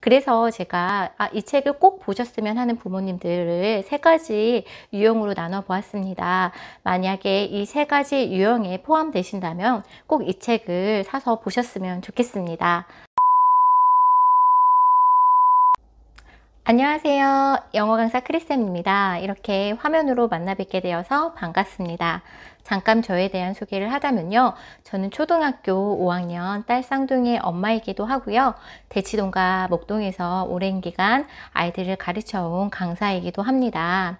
그래서 제가 아, 이 책을 꼭 보셨으면 하는 부모님들을 세 가지 유형으로 나눠 보았습니다. 만약에 이 세 가지 유형에 포함되신다면 꼭 이 책을 사서 보셨으면 좋겠습니다. 안녕하세요. 영어 강사 크리쌤입니다. 이렇게 화면으로 만나 뵙게 되어서 반갑습니다. 잠깐 저에 대한 소개를 하자면요. 저는 초등학교 5학년 딸 쌍둥이의 엄마이기도 하고요. 대치동과 목동에서 오랜 기간 아이들을 가르쳐온 강사이기도 합니다.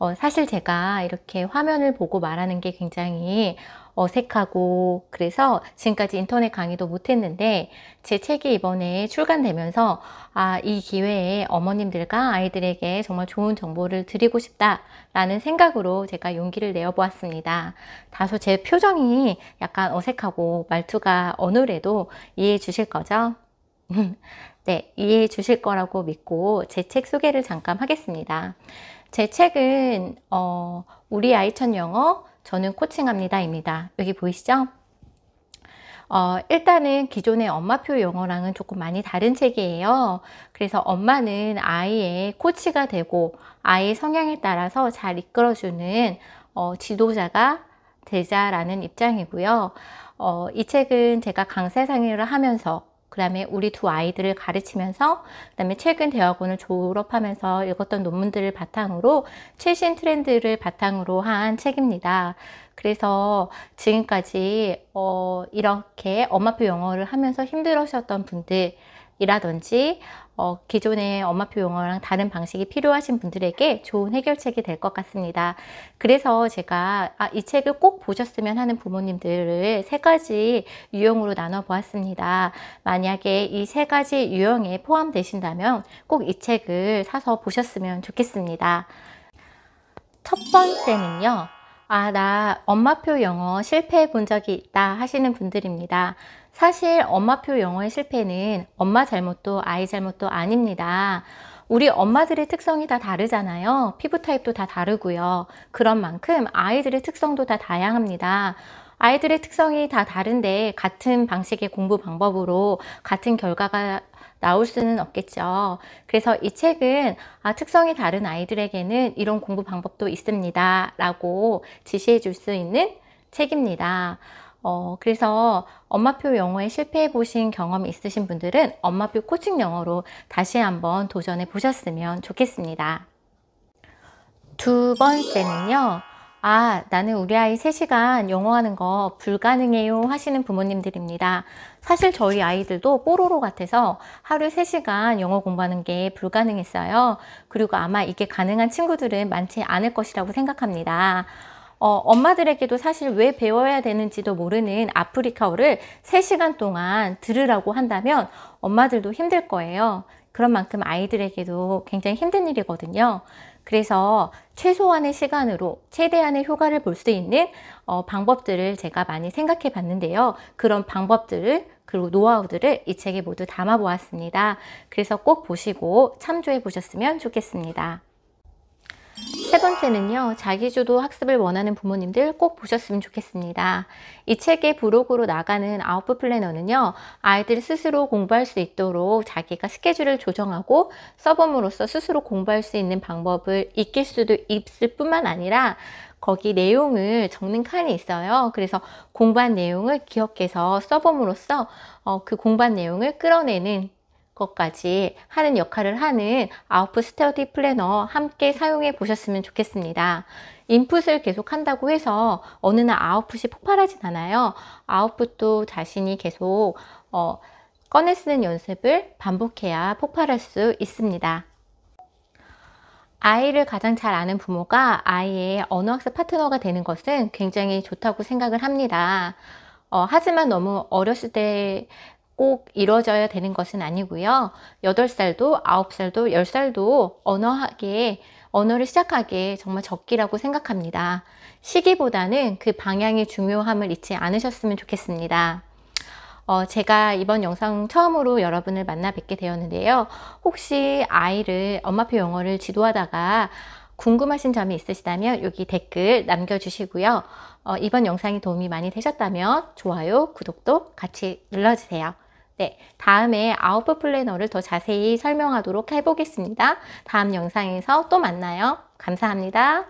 어, 사실 제가 이렇게 화면을 보고 말하는 게 굉장히 어색하고 그래서 지금까지 인터넷 강의도 못했는데 제 책이 이번에 출간되면서 아, 이 기회에 어머님들과 아이들에게 정말 좋은 정보를 드리고 싶다라는 생각으로 제가 용기를 내어보았습니다. 다소 제 표정이 약간 어색하고 말투가 어눌해도 이해해 주실 거죠? 네, 이해해 주실 거라고 믿고 제 책 소개를 잠깐 하겠습니다. 제 책은 어, 우리 아이천 영어 저는 코칭합니다입니다. 여기 보이시죠? 어, 일단은 기존의 엄마표 영어랑은 조금 많이 다른 책이에요. 그래서 엄마는 아이의 코치가 되고 아이의 성향에 따라서 잘 이끌어주는 어, 지도자가 되자라는 입장이고요. 어, 이 책은 제가 강사 상의를 하면서 그 다음에 우리 두 아이들을 가르치면서 그 다음에 최근 대학원을 졸업하면서 읽었던 논문들을 바탕으로 최신 트렌드를 바탕으로 한 책입니다. 그래서 지금까지 어, 이렇게 엄마표 영어를 하면서 힘들어하셨던 분들 이라든지 어, 기존의 엄마표 용어랑 다른 방식이 필요하신 분들에게 좋은 해결책이 될 것 같습니다. 그래서 제가 아, 이 책을 꼭 보셨으면 하는 부모님들을 세 가지 유형으로 나눠 보았습니다. 만약에 이 세 가지 유형에 포함되신다면 꼭 이 책을 사서 보셨으면 좋겠습니다. 첫 번째는요. 아, 나 엄마표 영어 실패해 본 적이 있다 하시는 분들입니다. 사실 엄마표 영어의 실패는 엄마 잘못도 아이 잘못도 아닙니다. 우리 엄마들의 특성이 다 다르잖아요. 피부 타입도 다 다르고요. 그런 만큼 아이들의 특성도 다 다양합니다. 아이들의 특성이 다 다른데 같은 방식의 공부 방법으로 같은 결과가 나올 수는 없겠죠. 그래서 이 책은 아, 특성이 다른 아이들에게는 이런 공부 방법도 있습니다. 라고 지시해 줄 수 있는 책입니다. 어, 그래서 엄마표 영어에 실패해 보신 경험이 있으신 분들은 엄마표 코칭 영어로 다시 한번 도전해 보셨으면 좋겠습니다. 두 번째는요. 아, 나는 우리 아이 3시간 영어하는 거 불가능해요 하시는 부모님들입니다. 사실 저희 아이들도 뽀로로 같아서 하루 3시간 영어 공부하는 게 불가능했어요. 그리고 아마 이게 가능한 친구들은 많지 않을 것이라고 생각합니다. 어, 엄마들에게도 사실 왜 배워야 되는지도 모르는 아프리카어를 3시간 동안 들으라고 한다면 엄마들도 힘들 거예요. 그런 만큼 아이들에게도 굉장히 힘든 일이거든요. 그래서 최소한의 시간으로 최대한의 효과를 볼 수 있는 어, 방법들을 제가 많이 생각해 봤는데요. 그런 방법들을 그리고 노하우들을 이 책에 모두 담아 보았습니다. 그래서 꼭 보시고 참조해 보셨으면 좋겠습니다. 세 번째는요. 자기주도 학습을 원하는 부모님들 꼭 보셨으면 좋겠습니다. 이 책의 부록으로 나가는 아웃풋 플래너는요. 아이들 스스로 공부할 수 있도록 자기가 스케줄을 조정하고 써봄으로써 스스로 공부할 수 있는 방법을 익힐 수도 있을 뿐만 아니라 거기 내용을 적는 칸이 있어요. 그래서 공부한 내용을 기억해서 써봄으로써 어, 그 공부한 내용을 끌어내는 것까지 하는 역할을 하는 아웃풋 스터디 플래너 함께 사용해 보셨으면 좋겠습니다. 인풋을 계속 한다고 해서 어느 날 아웃풋이 폭발하진 않아요. 아웃풋도 자신이 계속 어, 꺼내 쓰는 연습을 반복해야 폭발할 수 있습니다. 아이를 가장 잘 아는 부모가 아이의 언어학습 파트너가 되는 것은 굉장히 좋다고 생각을 합니다. 어, 하지만 너무 어렸을 때꼭 이루어져야 되는 것은 아니고요. 8살도 9살도 10살도 언어하기 언어를 시작하기에 정말 적기라고 생각합니다. 시기보다는 그 방향의 중요함을 잊지 않으셨으면 좋겠습니다. 어, 제가 이번 영상 처음으로 여러분을 만나 뵙게 되었는데요. 혹시 아이를 엄마표 영어를 지도하다가 궁금하신 점이 있으시다면 여기 댓글 남겨주시고요. 어, 이번 영상이 도움이 많이 되셨다면 좋아요, 구독도 같이 눌러주세요. 네, 다음에 아웃풋 플래너를 더 자세히 설명하도록 해보겠습니다. 다음 영상에서 또 만나요. 감사합니다.